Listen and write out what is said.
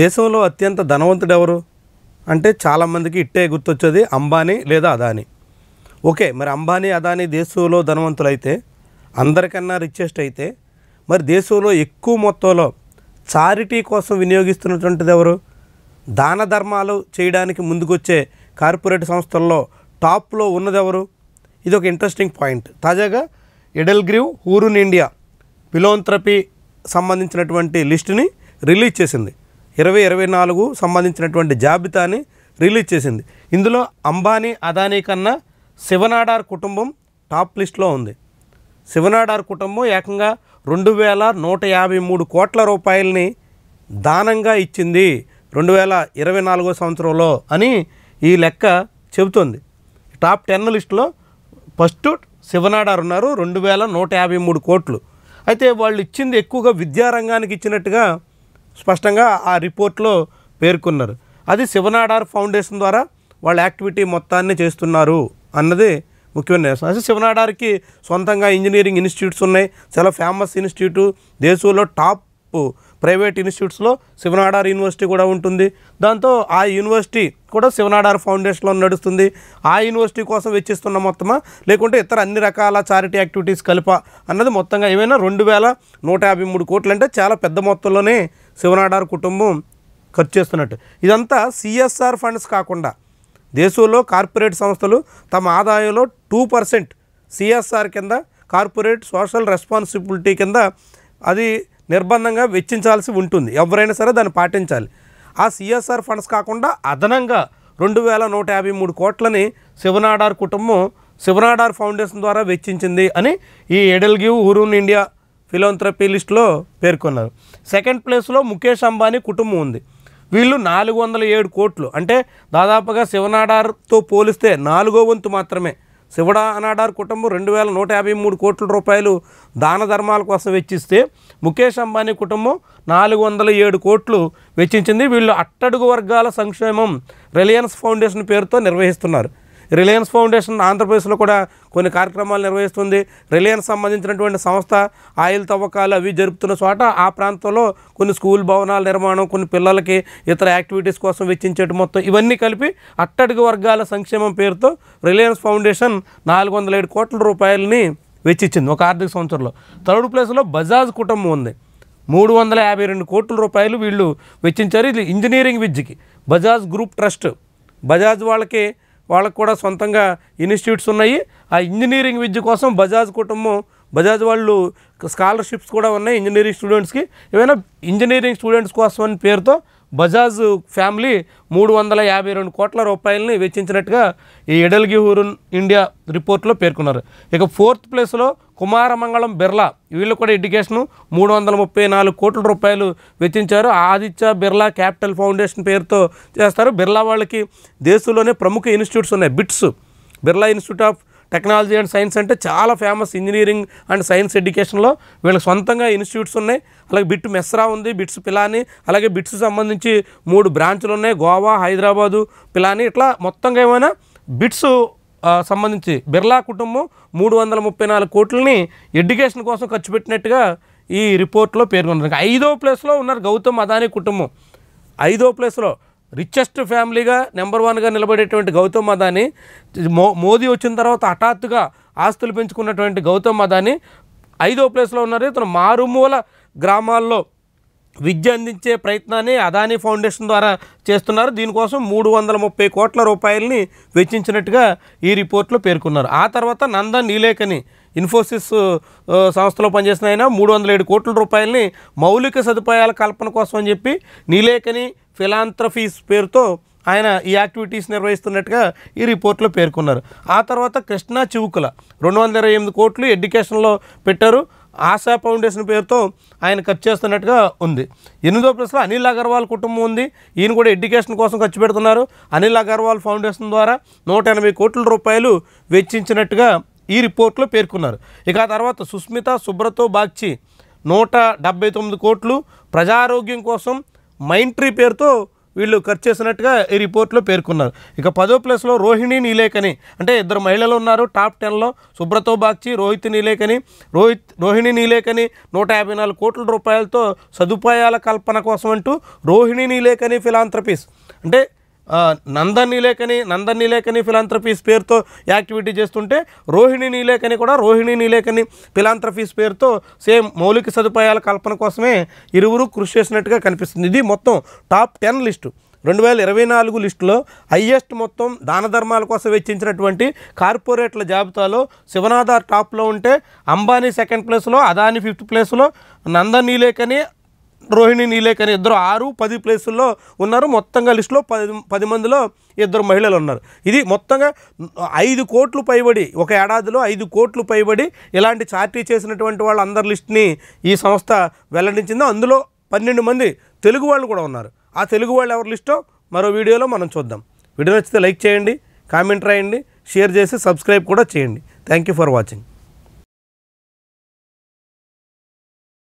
దేశంలో అత్యంత ధనవంతుడు ఎవరు అంటే చాలామందికి ఇట్టే గుర్తొచ్చేది అంబానీ లేదా అదానీ ఓకే మరి అంబానీ అదానీ దేశంలో ధనవంతులైతే అందరికన్నా రిచెస్ట్ అయితే మరి దేశంలో ఎక్కువ మొత్తంలో చారిటీ కోసం వినియోగిస్తున్నటువంటిది ఎవరు దాన ధర్మాలు చేయడానికి ముందుకొచ్చే కార్పొరేట్ సంస్థల్లో టాప్లో ఉన్నదెవరు ఇది ఒక ఇంట్రెస్టింగ్ పాయింట్ తాజాగా ఎడల్గ్రీవ్ హూరున్ ఇండియా ఫిలోంథ్రపీ సంబంధించినటువంటి లిస్టుని రిలీజ్ చేసింది ఇరవై ఇరవై నాలుగు సంబంధించినటువంటి జాబితాని రిలీజ్ చేసింది ఇందులో అంబానీ అదానీ కన్నా శివనాడార్ కుటుంబం టాప్ లిస్ట్లో ఉంది శివనాడార్ కుటుంబం ఏకంగా రెండు వేల నూట యాభై మూడు కోట్ల రూపాయలని దానంగా ఇచ్చింది రెండు వేల ఇరవై నాలుగో సంవత్సరంలో అని ఈ లెక్క చెబుతుంది టాప్ టెన్ లిస్టులో ఫస్ట్ శివనాడార్ ఉన్నారు రెండు వేల నూట యాభై మూడు కోట్లు అయితే వాళ్ళు ఇచ్చింది ఎక్కువగా విద్యారంగానికి ఇచ్చినట్టుగా స్పష్టంగా ఆ రిపోర్ట్లో పేర్కొన్నారు అది శివనాడార్ ఫౌండేషన్ ద్వారా వాళ్ళ యాక్టివిటీ మొత్తాన్ని చేస్తున్నారు అన్నది ముఖ్యమైన అసలు శివనాడార్కి సొంతంగా ఇంజనీరింగ్ ఇన్స్టిట్యూట్స్ ఉన్నాయి చాలా ఫేమస్ ఇన్స్టిట్యూట్ దేశంలో టాప్ చెప్పు ప్రైవేట్ ఇన్స్టిట్యూట్స్లో శివనాడార్ యూనివర్సిటీ కూడా ఉంటుంది దాంతో ఆ యూనివర్సిటీ కూడా శివనాడార్ ఫౌండేషన్లో నడుస్తుంది ఆ యూనివర్సిటీ కోసం వెచ్చిస్తున్న మొత్తమా లేకుంటే ఇతర అన్ని రకాల చారిటీ యాక్టివిటీస్ కలిప అన్నది మొత్తంగా ఏమైనా రెండు వేల నూట యాభై మూడు కోట్లు అంటే చాలా పెద్ద మొత్తంలోనే శివనాడార్ కుటుంబం ఖర్చు చేస్తున్నట్టు ఇదంతా సిఎస్ఆర్ ఫండ్స్ కాకుండా దేశంలో కార్పొరేట్ సంస్థలు తమ ఆదాయంలో టూ పర్సెంట్ సిఎస్ఆర్ కింద కార్పొరేట్ సోషల్ రెస్పాన్సిబిలిటీ కింద అది నిర్బంధంగా వెచ్చించాల్సి ఉంటుంది ఎవరైనా సరే దాన్ని పాటించాలి ఆ సిఎస్ఆర్ ఫండ్స్ కాకుండా అదనంగా రెండు వేల నూట యాభై మూడు కోట్లని శివనాడార్ కుటుంబం శివనాడార్ ఫౌండేషన్ ద్వారా వెచ్చించింది అని ఈ గివ్ ఉరూన్ ఇండియా ఫిలోంథ్రపీ లిస్టులో పేర్కొన్నారు సెకండ్ ప్లేస్లో ముఖేష్ అంబానీ కుటుంబం ఉంది వీళ్ళు నాలుగు వందల ఏడు కోట్లు అంటే దాదాపుగా శివనాడార్తో పోలిస్తే నాలుగో వంతు మాత్రమే శివడా అనాడార్ కుటుంబం రెండు వేల నూట యాభై మూడు కోట్ల రూపాయలు దాన ధర్మాల కోసం వెచ్చిస్తే ముఖేష్ అంబానీ కుటుంబం నాలుగు వందల ఏడు కోట్లు వెచ్చించింది వీళ్ళు అట్టడుగు వర్గాల సంక్షేమం రిలయన్స్ ఫౌండేషన్ పేరుతో నిర్వహిస్తున్నారు రిలయన్స్ ఫౌండేషన్ ఆంధ్రప్రదేశ్లో కూడా కొన్ని కార్యక్రమాలు నిర్వహిస్తుంది రిలయన్స్ సంబంధించినటువంటి సంస్థ ఆయిల్ తవ్వకాలు అవి జరుపుతున్న చోట ఆ ప్రాంతంలో కొన్ని స్కూల్ భవనాల నిర్మాణం కొన్ని పిల్లలకి ఇతర యాక్టివిటీస్ కోసం వెచ్చించేటు మొత్తం ఇవన్నీ కలిపి అట్టడుగు వర్గాల సంక్షేమం పేరుతో రిలయన్స్ ఫౌండేషన్ నాలుగు వందల ఏడు కోట్ల రూపాయలని వెచ్చిచ్చింది ఒక ఆర్థిక సంవత్సరంలో థర్డ్ ప్లేస్లో బజాజ్ కుటుంబం ఉంది మూడు వందల యాభై రెండు కోట్ల రూపాయలు వీళ్ళు వెచ్చించారు ఇది ఇంజనీరింగ్ విద్యకి బజాజ్ గ్రూప్ ట్రస్ట్ బజాజ్ వాళ్ళకి వాళ్ళకు కూడా సొంతంగా ఇన్స్టిట్యూట్స్ ఉన్నాయి ఆ ఇంజనీరింగ్ విద్య కోసం బజాజ్ కుటుంబం బజాజ్ వాళ్ళు స్కాలర్షిప్స్ కూడా ఉన్నాయి ఇంజనీరింగ్ స్టూడెంట్స్కి ఏమైనా ఇంజనీరింగ్ స్టూడెంట్స్ కోసం అని పేరుతో బజాజ్ ఫ్యామిలీ మూడు వందల యాభై రెండు కోట్ల రూపాయలని వెచ్చించినట్టుగా ఈ ఎడల్గిహూరన్ ఇండియా రిపోర్ట్లో పేర్కొన్నారు ఇక ఫోర్త్ ప్లేస్లో కుమారమంగళం బిర్లా వీళ్ళు కూడా ఎడ్యుకేషను మూడు వందల ముప్పై నాలుగు కోట్ల రూపాయలు వెచ్చించారు ఆదిత్య బిర్లా క్యాపిటల్ ఫౌండేషన్ పేరుతో చేస్తారు బిర్లా వాళ్ళకి దేశంలోనే ప్రముఖ ఇన్స్టిట్యూట్స్ ఉన్నాయి BITS Birla institute of technology and science అంటే చాలా ఫేమస్ ఇంజనీరింగ్ అండ్ సైన్స్ ఎడ్యుకేషన్లో వీళ్ళకి సొంతంగా ఇన్స్టిట్యూట్స్ ఉన్నాయి అలాగే బిట్ మెస్రా ఉంది బిట్స్ పిలాని అలాగే బిట్స్ సంబంధించి మూడు బ్రాంచ్లు ఉన్నాయి గోవా హైదరాబాదు పిలాని ఇట్లా మొత్తంగా ఏమైనా బిట్స్ సంబంధించి బిర్లా కుటుంబం మూడు వందల ముప్పై నాలుగు కోట్లని ఎడ్యుకేషన్ కోసం ఖర్చు పెట్టినట్టుగా ఈ రిపోర్ట్లో పేర్కొన్నారు ఐదో ప్లేస్లో ఉన్నారు గౌతమ్ అదానీ కుటుంబం ఐదో ప్లేస్లో రిచెస్ట్ ఫ్యామిలీగా నెంబర్ వన్గా నిలబడేటువంటి గౌతమ్ అదానీ మో మోదీ వచ్చిన తర్వాత హఠాత్తుగా ఆస్తులు పెంచుకున్నటువంటి గౌతమ్ అదానీ ఐదో ప్లేస్లో ఉన్నారు ఇతను మారుమూల గ్రామాల్లో విద్య అందించే ప్రయత్నాన్ని అదానీ ఫౌండేషన్ ద్వారా చేస్తున్నారు దీనికోసం మూడు వందల ముప్పై కోట్ల రూపాయలని వెచ్చించినట్టుగా ఈ రిపోర్ట్లో పేర్కొన్నారు ఆ తర్వాత నంద నీలేకని ఇన్ఫోసిస్ సంస్థలో పనిచేసిన ఆయన మూడు వందల ఏడు కోట్ల రూపాయలని మౌలిక సదుపాయాల కల్పన కోసం అని చెప్పి నీలేకని ఫిలాంథ్రఫీస్ పేరుతో ఆయన ఈ యాక్టివిటీస్ నిర్వహిస్తున్నట్టుగా ఈ రిపోర్ట్లో పేర్కొన్నారు ఆ తర్వాత కృష్ణా చివుకుల రెండు వందల ఇరవై ఎనిమిది కోట్లు ఎడ్యుకేషన్లో పెట్టారు ఆశా ఫౌండేషన్ పేరుతో ఆయన ఖర్చు చేస్తున్నట్టుగా ఉంది ఎనిమిదో ప్లస్లో అనిల్ అగర్వాల్ కుటుంబం ఉంది ఈయన కూడా ఎడ్యుకేషన్ కోసం ఖర్చు పెడుతున్నారు అనిల్ అగర్వాల్ ఫౌండేషన్ ద్వారా నూట ఎనభై కోట్ల రూపాయలు వెచ్చించినట్టుగా ఈ రిపోర్ట్లో పేర్కొన్నారు ఇక ఆ తర్వాత సుస్మిత సుబ్రతో బాగ్చి నూట తొమ్మిది కోట్లు ప్రజారోగ్యం కోసం మైంట్రీ పేరుతో వీళ్ళు ఖర్చు చేసినట్టుగా ఈ రిపోర్ట్లో పేర్కొన్నారు ఇక పదో ప్లస్లో రోహిణి నీలేఖని అంటే ఇద్దరు మహిళలు ఉన్నారు టాప్ టెన్లో సుబ్రతో బాగ్చి రోహిత్ నీలేఖని రోహిత్ రోహిణి నీలేకని నూట యాభై నాలుగు కోట్ల రూపాయలతో సదుపాయాల కల్పన కోసం అంటూ రోహిణి నీలేఖని ఫిలాంథ్రపీస్ అంటే నందన్ లేఖని నందన్ నీలేకని ఫిలాంథ్రఫీస్ పేరుతో యాక్టివిటీ చేస్తుంటే రోహిణి నీలేకని కూడా రోహిణి నీలేకని ఫిలాంథ్రఫీస్ పేరుతో సేమ్ మౌలిక సదుపాయాల కల్పన కోసమే ఇరువురు కృషి చేసినట్టుగా కనిపిస్తుంది ఇది మొత్తం టాప్ టెన్ లిస్టు రెండు వేల ఇరవై నాలుగు లిస్టులో హయ్యెస్ట్ మొత్తం దాన ధర్మాల కోసం వెచ్చించినటువంటి కార్పొరేట్ల జాబితాలో శివనాథార్ టాప్లో ఉంటే అంబానీ సెకండ్ ప్లేస్లో అదాని ఫిఫ్త్ ప్లేస్లో నందనీలేకని రోహిణి నీలేకని ఇద్దరు ఆరు పది ప్లేసుల్లో ఉన్నారు మొత్తంగా లిస్టులో పది పది మందిలో ఇద్దరు మహిళలు ఉన్నారు ఇది మొత్తంగా ఐదు కోట్లు పైబడి ఒక ఏడాదిలో ఐదు కోట్లు పైబడి ఇలాంటి చార్టీ చేసినటువంటి వాళ్ళందరి లిస్ట్ని ఈ సంస్థ వెల్లడించిందో అందులో పన్నెండు మంది తెలుగు వాళ్ళు కూడా ఉన్నారు ఆ తెలుగు వాళ్ళు ఎవరి లిస్టో మరో వీడియోలో మనం చూద్దాం వీడియో నచ్చితే లైక్ చేయండి కామెంట్ రాయండి షేర్ చేసి సబ్స్క్రైబ్ కూడా చేయండి థ్యాంక్ యూ ఫర్ వాచింగ్